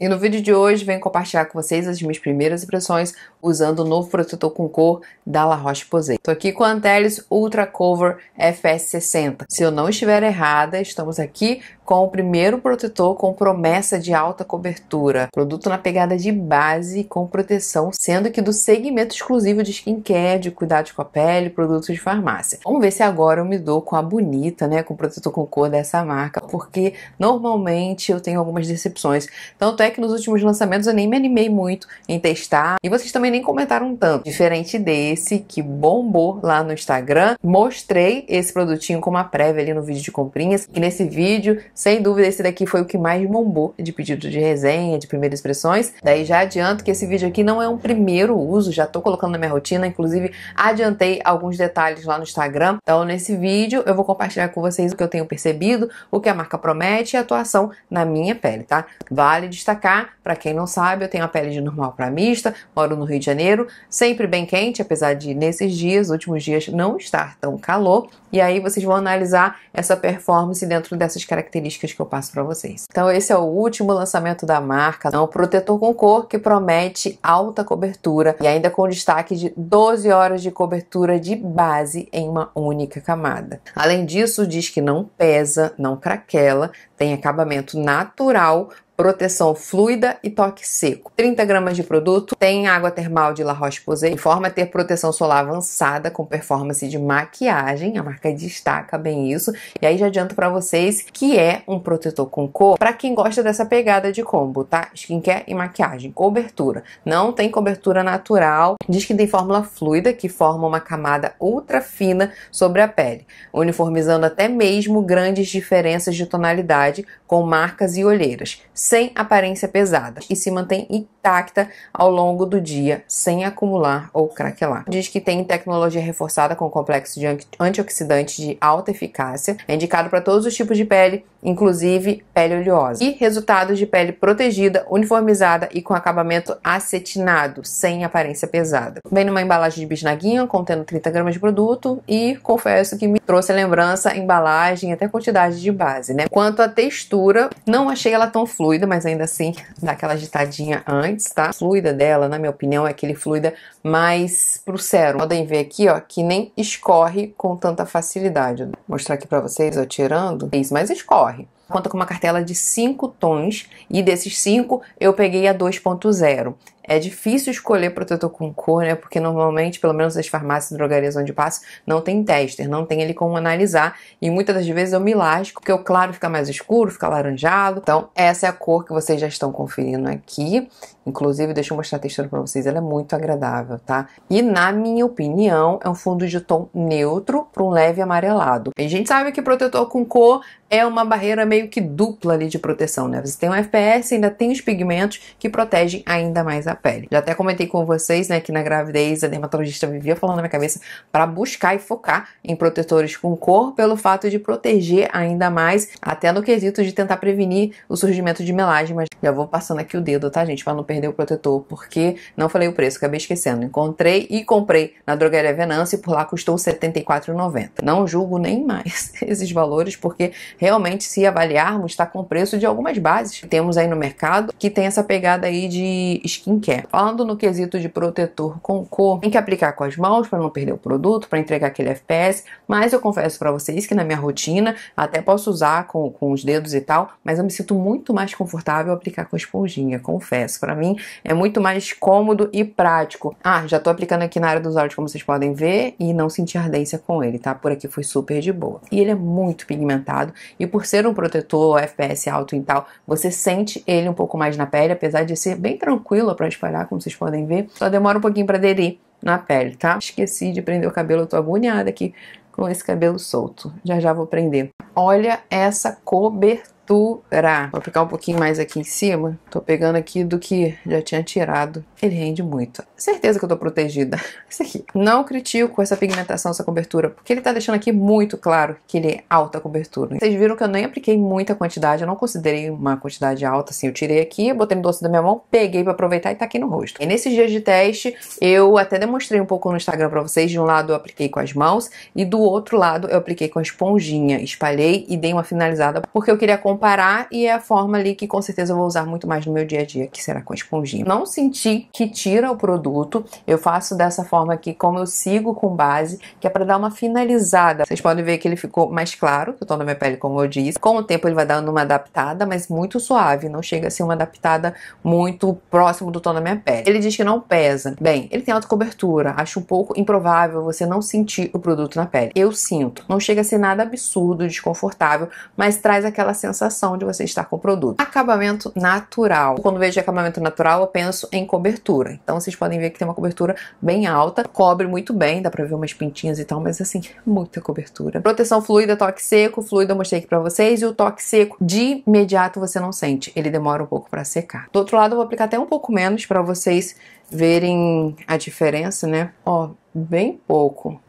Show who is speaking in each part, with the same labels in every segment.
Speaker 1: E no vídeo de hoje venho compartilhar com vocês as minhas primeiras impressões usando o novo protetor com cor da La Roche-Posay. Estou aqui com a Antelis Ultra Cover FS60. Se eu não estiver errada, estamos aqui com o primeiro protetor com promessa de alta cobertura. Produto na pegada de base com proteção, sendo que do segmento exclusivo de skincare, de cuidados com a pele, produtos de farmácia. Vamos ver se agora eu me dou com a bonita, né, com o protetor com cor dessa marca, porque normalmente eu tenho algumas decepções. Tanto é é que nos últimos lançamentos eu nem me animei muito em testar e vocês também nem comentaram tanto. Diferente desse que bombou lá no Instagram, mostrei esse produtinho como a prévia ali no vídeo de comprinhas. E nesse vídeo, sem dúvida, esse daqui foi o que mais bombou de pedido de resenha, de primeiras impressões. Daí já adianto que esse vídeo aqui não é um primeiro uso, já tô colocando na minha rotina, inclusive adiantei alguns detalhes lá no Instagram. Então, nesse vídeo, eu vou compartilhar com vocês o que eu tenho percebido, o que a marca promete e a atuação na minha pele, tá? Vale destacar cá, para quem não sabe, eu tenho a pele de normal para mista, moro no Rio de Janeiro, sempre bem quente, apesar de nesses dias, últimos dias, não estar tão calor. E aí vocês vão analisar essa performance dentro dessas características que eu passo para vocês. Então esse é o último lançamento da marca, é um protetor com cor que promete alta cobertura e ainda com destaque de 12 horas de cobertura de base em uma única camada. Além disso, diz que não pesa, não craquela, tem acabamento natural, proteção fluida e toque seco. 30 gramas de produto, tem água termal de La Roche-Posay, informa ter proteção solar avançada com performance de maquiagem, a marca destaca bem isso. E aí já adianto para vocês que é um protetor com cor para quem gosta dessa pegada de combo, tá? Skincare e maquiagem, cobertura. Não tem cobertura natural, diz que tem fórmula fluida que forma uma camada ultra fina sobre a pele, uniformizando até mesmo grandes diferenças de tonalidade com marcas e olheiras sem aparência pesada e se mantém intacta ao longo do dia, sem acumular ou craquelar. Diz que tem tecnologia reforçada com complexo de antioxidante de alta eficácia, é indicado para todos os tipos de pele, inclusive pele oleosa. E resultados de pele protegida, uniformizada e com acabamento acetinado, sem aparência pesada. Vem numa embalagem de bisnaguinha contendo 30 gramas de produto e confesso que me trouxe a lembrança embalagem até quantidade de base, né? Quanto à textura, não achei ela tão fluida fluido, mas ainda assim dá aquela agitadinha antes, tá? A fluida dela, na minha opinião, é aquele fluida mais pro sérum. Podem ver aqui, ó, que nem escorre com tanta facilidade. Vou mostrar aqui pra vocês, ó, tirando. É isso, mas escorre conta com uma cartela de 5 tons e desses 5 eu peguei a 2.0. É difícil escolher protetor com cor, né? Porque normalmente, pelo menos as farmácias e drogarias onde passo, não tem tester, não tem ele como analisar. E muitas das vezes eu me lasco, porque o claro fica mais escuro, fica alaranjado. Então, essa é a cor que vocês já estão conferindo aqui. Inclusive, deixa eu mostrar a textura para vocês, ela é muito agradável, tá? E na minha opinião, é um fundo de tom neutro para um leve amarelado. E a gente sabe que protetor com cor é uma barreira meio que dupla ali de proteção, né? Você tem um FPS, ainda tem os pigmentos que protegem ainda mais a pele. Já até comentei com vocês, né, que na gravidez a dermatologista vivia falando na minha cabeça para buscar e focar em protetores com cor pelo fato de proteger ainda mais, até no quesito de tentar prevenir o surgimento de melasmas. Já vou passando aqui o dedo, tá, gente, para não perder o protetor, porque não falei o preço, acabei esquecendo. Encontrei e comprei na drogaria Venance e por lá custou R$ 74,90. Não julgo nem mais esses valores, porque realmente se avaliarmos está com o preço de algumas bases que temos aí no mercado que tem essa pegada aí de skincare quer. É, falando no quesito de protetor com cor, tem que aplicar com as mãos para não perder o produto, para entregar aquele FPS, mas eu confesso para vocês que na minha rotina até posso usar com, com os dedos e tal, mas eu me sinto muito mais confortável aplicar com esponjinha, confesso. Para mim é muito mais cômodo e prático. Ah, já tô aplicando aqui na área dos olhos, como vocês podem ver, e não senti ardência com ele, tá? Por aqui foi super de boa. E ele é muito pigmentado, e por ser um protetor FPS alto e tal, você sente ele um pouco mais na pele, apesar de ser bem tranquilo para as espalhar, como vocês podem ver. Só demora um pouquinho para aderir na pele, tá? Esqueci de prender o cabelo, eu tô agoniada aqui com esse cabelo solto. Já já vou prender. Olha essa cobertura misturar. Vou aplicar um pouquinho mais aqui em cima. Tô pegando aqui do que já tinha tirado. Ele rende muito. Certeza que eu tô protegida. Isso aqui. Não critico essa pigmentação, essa cobertura, porque ele tá deixando aqui muito claro que ele é alta cobertura. Vocês viram que eu nem apliquei muita quantidade, eu não considerei uma quantidade alta, assim. Eu tirei aqui, botei no doce da minha mão, peguei pra aproveitar e tá aqui no rosto. E nesses dias de teste, eu até demonstrei um pouco no Instagram pra vocês. De um lado eu apliquei com as mãos e do outro lado eu apliquei com a esponjinha. Espalhei e dei uma finalizada, porque eu queria comprar comparar e é a forma ali que com certeza eu vou usar muito mais no meu dia a dia, que será com a esponjinha. Não senti que tira o produto, eu faço dessa forma aqui, como eu sigo com base, que é para dar uma finalizada. Vocês podem ver que ele ficou mais claro, que eu tô na minha pele, como eu disse. Com o tempo ele vai dando uma adaptada, mas muito suave, não chega a ser uma adaptada muito próximo do tom da minha pele. Ele diz que não pesa. Bem, ele tem alta cobertura, acho um pouco improvável você não sentir o produto na pele. Eu sinto. Não chega a ser nada absurdo, desconfortável, mas traz aquela sensação sensação de você estar com o produto. Acabamento natural. Quando vejo acabamento natural, eu penso em cobertura. Então vocês podem ver que tem uma cobertura bem alta, cobre muito bem, dá pra ver umas pintinhas e tal, mas assim, muita cobertura. Proteção fluida, toque seco, fluido eu mostrei aqui pra vocês, e o toque seco de imediato você não sente, ele demora um pouco para secar. Do outro lado eu vou aplicar até um pouco menos para vocês verem a diferença, né? Ó, bem pouco.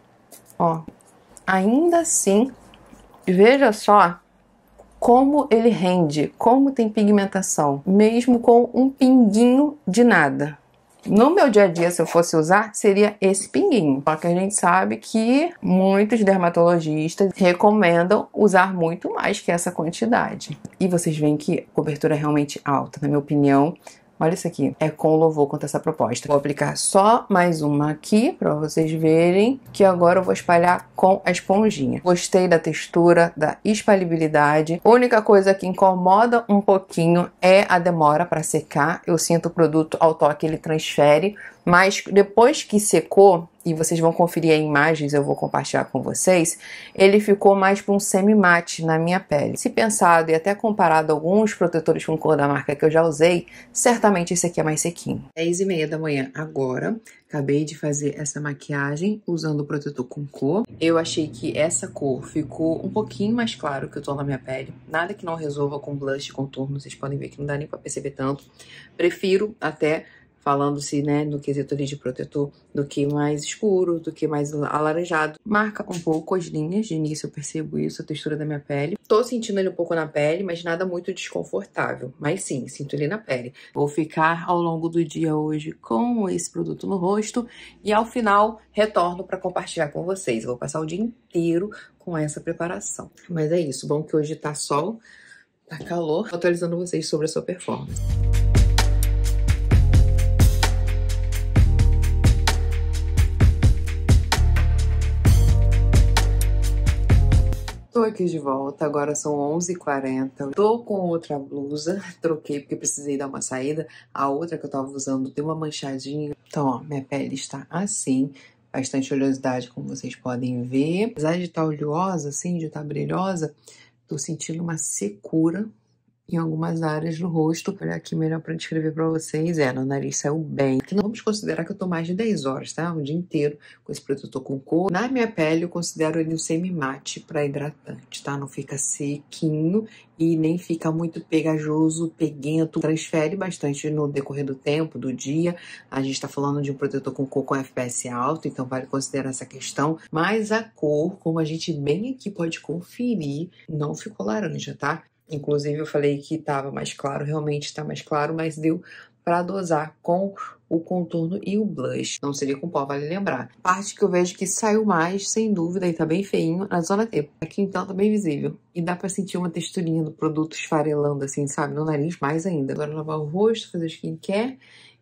Speaker 1: Ó, ainda assim, veja só como ele rende, como tem pigmentação, mesmo com um pinguinho de nada. No meu dia a dia, se eu fosse usar, seria esse pinguinho. Só que a gente sabe que muitos dermatologistas recomendam usar muito mais que essa quantidade. E vocês veem que cobertura é realmente alta, na minha opinião. Olha isso aqui. É com louvor contra essa proposta. Vou aplicar só mais uma aqui para vocês verem que agora eu vou espalhar com a esponjinha. Gostei da textura, da espalhabilidade. A única coisa que incomoda um pouquinho é a demora para secar. Eu sinto o produto ao toque ele transfere, mas depois que secou, e vocês vão conferir as imagens, eu vou compartilhar com vocês, ele ficou mais para um semi-mate na minha pele. Se pensado e até comparado a alguns protetores com cor da marca que eu já usei, certamente esse aqui é mais sequinho. 10 e meia da manhã agora, acabei de fazer essa maquiagem usando o protetor com cor. Eu achei que essa cor ficou um pouquinho mais claro que o tom na minha pele. Nada que não resolva com blush e contorno, vocês podem ver que não dá nem para perceber tanto. Prefiro até falando-se, né, no quesito ali de protetor, do que mais escuro, do que mais alaranjado. Marca um pouco as linhas, de início eu percebo isso, a textura da minha pele. Tô sentindo ele um pouco na pele, mas nada muito desconfortável. Mas sim, sinto ele na pele. Vou ficar ao longo do dia hoje com esse produto no rosto e ao final retorno para compartilhar com vocês. Eu vou passar o dia inteiro com essa preparação. Mas é isso, bom que hoje tá sol, tá calor, atualizando vocês sobre a sua performance. Estou aqui de volta, agora são 11h40. Tô com outra blusa, troquei porque precisei dar uma saída. A outra que eu tava usando deu uma manchadinha. Então, ó, minha pele está assim, bastante oleosidade, como vocês podem ver. Apesar de estar tá oleosa, assim, de estar tá brilhosa, tô sentindo uma secura em algumas áreas do rosto. Olha aqui melhor para descrever para vocês. É, no nariz saiu bem. Aqui não vamos considerar que eu tô mais de 10 horas, tá? Um dia inteiro com esse protetor com cor. Na minha pele eu considero ele um semi-mate para hidratante, tá? Não fica sequinho e nem fica muito pegajoso, peguento. Transfere bastante no decorrer do tempo, do dia. A gente tá falando de um protetor com cor com FPS alto, então vale considerar essa questão. Mas a cor, como a gente bem aqui pode conferir, não ficou laranja, tá? Inclusive, eu falei que estava mais claro, realmente está mais claro, mas deu para dosar com o contorno e o blush. Não seria com pó, vale lembrar. A parte que eu vejo que saiu mais, sem dúvida, e tá bem feinho, na zona T. Aqui, então, tá bem visível. E dá pra sentir uma texturinha do produto esfarelando, assim, sabe? No nariz, mais ainda. Agora, lavar o rosto, fazer skincare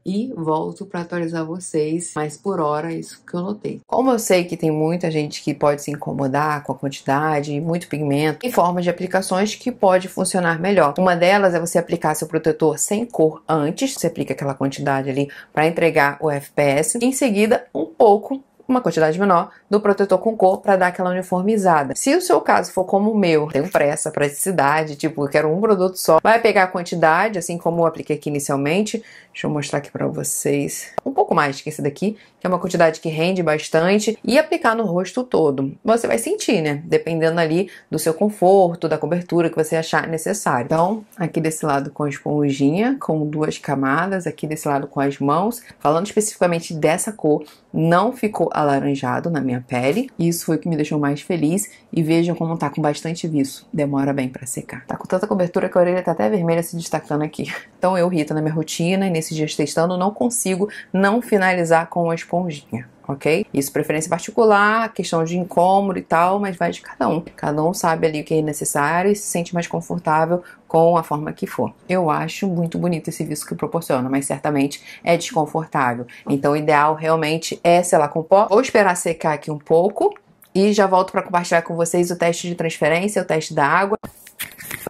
Speaker 1: e volto para atualizar vocês, mas por hora é isso que eu notei. Como eu sei que tem muita gente que pode se incomodar com a quantidade, muito pigmento, tem formas de aplicações que pode funcionar melhor. Uma delas é você aplicar seu protetor sem cor antes, você aplica aquela quantidade ali para entregar o FPS, em seguida um pouco uma quantidade menor do protetor com cor para dar aquela uniformizada. Se o seu caso for como o meu, tenho pressa, praticidade, tipo, eu quero um produto só, vai pegar a quantidade, assim como eu apliquei aqui inicialmente. Deixa eu mostrar aqui para vocês. Um pouco mais que esse daqui, que é uma quantidade que rende bastante, e aplicar no rosto todo. Você vai sentir, né? Dependendo ali do seu conforto, da cobertura que você achar necessário. Então, aqui desse lado com a esponjinha, com duas camadas, aqui desse lado com as mãos. Falando especificamente dessa cor, não ficou alaranjado na minha pele. E isso foi o que me deixou mais feliz. E vejam como tá com bastante viço. Demora bem para secar. Tá com tanta cobertura que a orelha tá até vermelha se destacando aqui. Então eu, Rita, na minha rotina e nesses dias testando, não consigo não finalizar com uma esponjinha ok? Isso preferência particular, questão de incômodo e tal, mas vai de cada um. Cada um sabe ali o que é necessário e se sente mais confortável com a forma que for. Eu acho muito bonito esse visto que proporciona, mas certamente é desconfortável. Então, o ideal realmente é selar com pó ou esperar secar aqui um pouco e já volto para compartilhar com vocês o teste de transferência, o teste da água.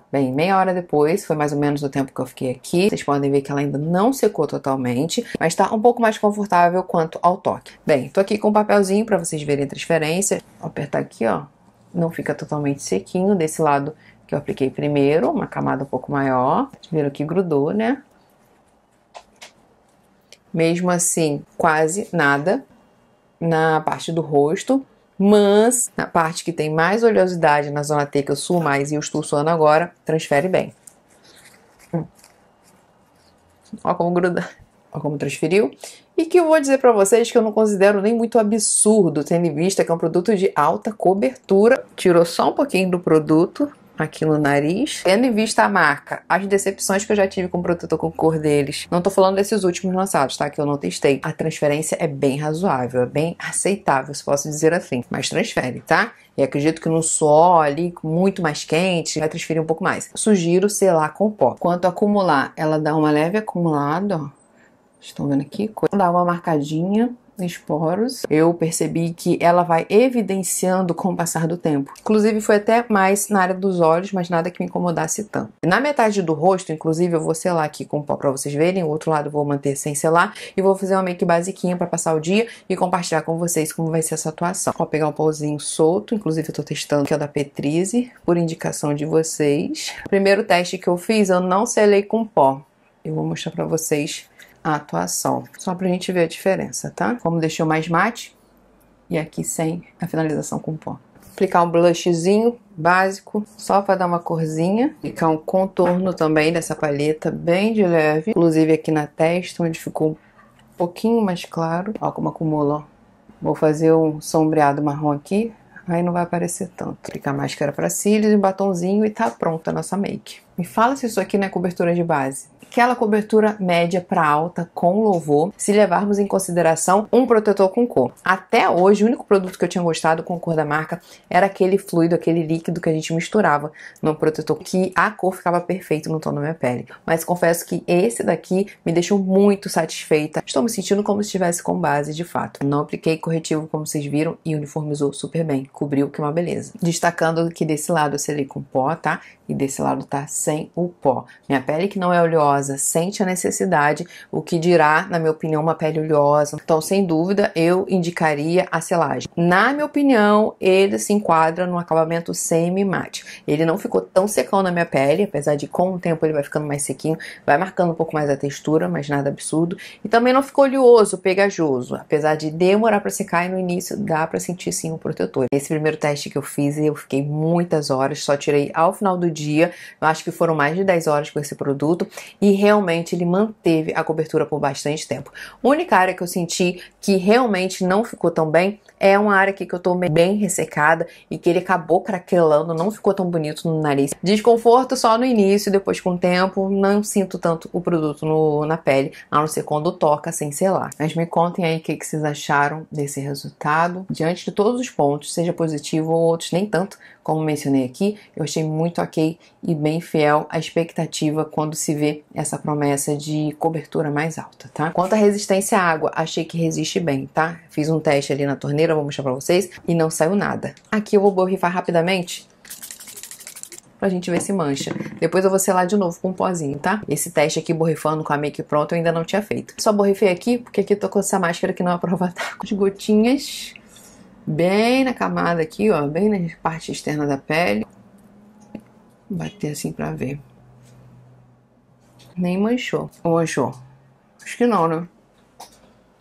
Speaker 1: Bem, meia hora depois, foi mais ou menos o tempo que eu fiquei aqui. Vocês podem ver que ela ainda não secou totalmente, mas tá um pouco mais confortável quanto ao toque. Bem, tô aqui com um papelzinho para vocês verem a transferência. Vou apertar aqui, ó. Não fica totalmente sequinho desse lado que eu apliquei primeiro, uma camada um pouco maior. Vocês viram que grudou, né? Mesmo assim, quase nada na parte do rosto mas na parte que tem mais oleosidade, na zona T que eu suo mais e eu estou suando agora, transfere bem. Hum. Ó como gruda, ó como transferiu. E que eu vou dizer para vocês que eu não considero nem muito absurdo, tendo em vista que é um produto de alta cobertura. Tirou só um pouquinho do produto, aqui no nariz. Tendo em vista a marca, as decepções que eu já tive com o protetor com cor deles, não tô falando desses últimos lançados, tá? Que eu não testei. A transferência é bem razoável, é bem aceitável, se posso dizer assim. Mas transfere, tá? E acredito que no sol ali, muito mais quente, vai transferir um pouco mais. Sugiro selar com pó. Quanto a acumular, ela dá uma leve acumulada, ó. Estão vendo aqui? Dá uma marcadinha nos poros, eu percebi que ela vai evidenciando com o passar do tempo. Inclusive, foi até mais na área dos olhos, mas nada que me incomodasse tanto. Na metade do rosto, inclusive, eu vou selar aqui com pó pra vocês verem, o outro lado eu vou manter sem selar e vou fazer uma make basiquinha para passar o dia e compartilhar com vocês como vai ser essa atuação. Vou pegar um pauzinho solto, inclusive eu tô testando que é o da Petrize, por indicação de vocês. O primeiro teste que eu fiz, eu não selei com pó. Eu vou mostrar para vocês a atuação. Só pra gente ver a diferença, tá? Como deixou mais mate e aqui sem a finalização com pó. Aplicar um blushzinho básico, só para dar uma corzinha. Aplicar um contorno também dessa paleta, bem de leve. Inclusive aqui na testa, onde ficou um pouquinho mais claro. Ó como acumula, ó. Vou fazer um sombreado marrom aqui, aí não vai aparecer tanto. Aplicar máscara para cílios, um batonzinho e tá pronta a nossa make. Me fala se isso aqui não é cobertura de base aquela cobertura média para alta com louvor, se levarmos em consideração um protetor com cor. Até hoje, o único produto que eu tinha gostado com cor da marca era aquele fluido, aquele líquido que a gente misturava no protetor, que a cor ficava perfeita no tom da minha pele. Mas confesso que esse daqui me deixou muito satisfeita. Estou me sentindo como se estivesse com base de fato. Não apliquei corretivo, como vocês viram, e uniformizou super bem. Cobriu que é uma beleza. Destacando que desse lado eu selei com pó, tá? E desse lado tá sem o pó. Minha pele que não é oleosa oleosa sente a necessidade, o que dirá, na minha opinião, uma pele oleosa. Então, sem dúvida, eu indicaria a selagem. Na minha opinião, ele se enquadra no acabamento semi-mate. Ele não ficou tão secão na minha pele, apesar de com o tempo ele vai ficando mais sequinho, vai marcando um pouco mais a textura, mas nada absurdo. E também não ficou oleoso, pegajoso, apesar de demorar para secar e no início dá para sentir sim o protetor. Esse primeiro teste que eu fiz, eu fiquei muitas horas, só tirei ao final do dia, eu acho que foram mais de 10 horas com esse produto. E e realmente ele manteve a cobertura por bastante tempo. A única área que eu senti que realmente não ficou tão bem é uma área aqui que eu tô bem ressecada e que ele acabou craquelando, não ficou tão bonito no nariz. Desconforto só no início, depois com o tempo, não sinto tanto o produto no, na pele, a não ser quando toca sem selar. Mas me contem aí o que, que vocês acharam desse resultado, diante de todos os pontos, seja positivo ou outros nem tanto, como mencionei aqui, eu achei muito ok e bem fiel à expectativa quando se vê essa promessa de cobertura mais alta, tá? Quanto à resistência à água, achei que resiste bem, tá? Fiz um teste ali na torneira, vou mostrar pra vocês, e não saiu nada. Aqui eu vou borrifar rapidamente pra gente ver se mancha. Depois eu vou selar de novo com um pozinho, tá? Esse teste aqui borrifando com a make pronta eu ainda não tinha feito. Só borrifei aqui, porque aqui eu tô com essa máscara que não é aprova tá? com as gotinhas bem na camada aqui, ó, bem na parte externa da pele. Bater assim pra ver. Nem manchou. Ou manchou? Acho que não, né?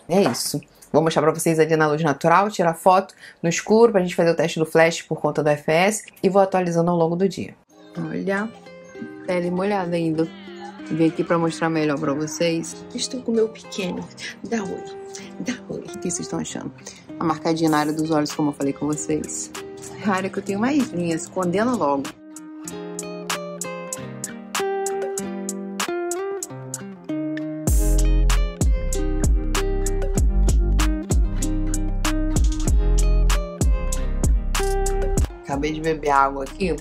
Speaker 1: É isso. Vou mostrar pra vocês ali na luz natural, tirar foto no escuro pra gente fazer o teste do flash por conta do FS e vou atualizando ao longo do dia. Olha, pele molhada ainda. Vim aqui para mostrar melhor para vocês. Estou com o meu pequeno. Dá oi. Dá oi. O que vocês estão achando? A marcadinha na área dos olhos, como eu falei com vocês. É a área que eu tenho mais linhas. Condena logo. Acabei de beber água aqui.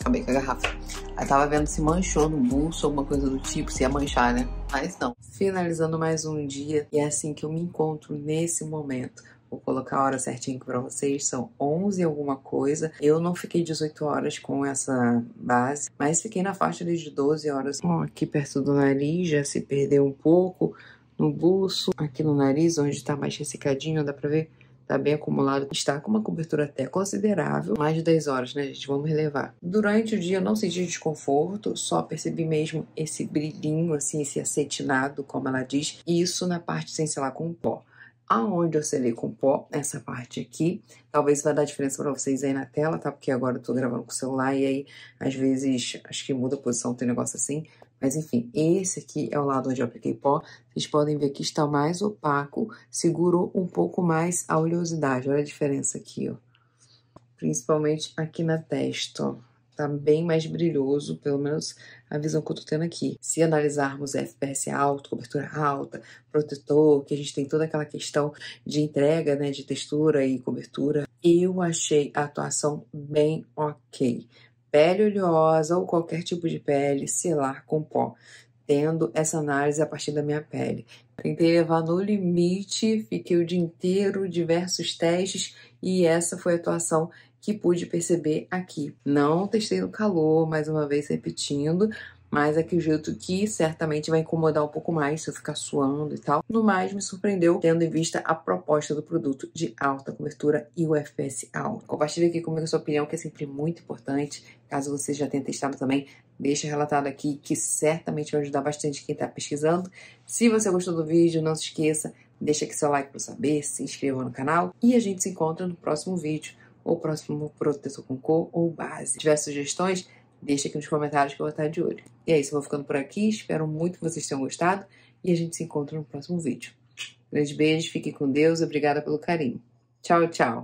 Speaker 1: Acabei com a garrafa. Eu tava vendo se manchou no bolso, alguma coisa do tipo, se ia manchar, né? Mas não. Finalizando mais um dia, e é assim que eu me encontro nesse momento. Vou colocar a hora certinha aqui pra vocês, são 11 alguma coisa. Eu não fiquei 18 horas com essa base, mas fiquei na faixa de 12 horas. aqui perto do nariz já se perdeu um pouco, no bolso, aqui no nariz, onde tá mais ressecadinho, dá pra ver tá bem acumulado, está com uma cobertura até considerável, mais de 10 horas, né, gente? Vamos relevar. Durante o dia eu não senti desconforto, só percebi mesmo esse brilhinho, assim, esse acetinado, como ela diz, e isso na parte sem selar com pó aonde eu selei com pó, essa parte aqui. Talvez vai dar diferença para vocês aí na tela, tá? Porque agora eu tô gravando com o celular e aí, às vezes, acho que muda a posição, tem um negócio assim. Mas enfim, esse aqui é o lado onde eu apliquei pó. Vocês podem ver que está mais opaco, segurou um pouco mais a oleosidade. Olha a diferença aqui, ó. Principalmente aqui na testa, ó. Tá bem mais brilhoso, pelo menos a visão que eu tô tendo aqui. Se analisarmos FPS alto, cobertura alta, protetor, que a gente tem toda aquela questão de entrega, né, de textura e cobertura, eu achei a atuação bem ok pele oleosa ou qualquer tipo de pele, selar com pó, tendo essa análise a partir da minha pele. Tentei levar no limite, fiquei o dia inteiro, diversos testes, e essa foi a atuação que pude perceber aqui. Não testei no calor, mais uma vez repetindo, mas acredito que certamente vai incomodar um pouco mais se eu ficar suando e tal. No mais, me surpreendeu tendo em vista a proposta do produto de alta cobertura e o FPS alto. Compartilhe aqui comigo a sua opinião, que é sempre muito importante. Caso você já tenha testado também, deixa relatado aqui que certamente vai ajudar bastante quem está pesquisando. Se você gostou do vídeo, não se esqueça, deixa aqui seu like para saber, se inscreva no canal e a gente se encontra no próximo vídeo ou próximo protetor com cor ou base. Se tiver sugestões, Deixa aqui nos comentários que eu vou estar de olho. E é isso, eu vou ficando por aqui. Espero muito que vocês tenham gostado e a gente se encontra no próximo vídeo. Grande beijo, fique com Deus, obrigada pelo carinho. Tchau, tchau!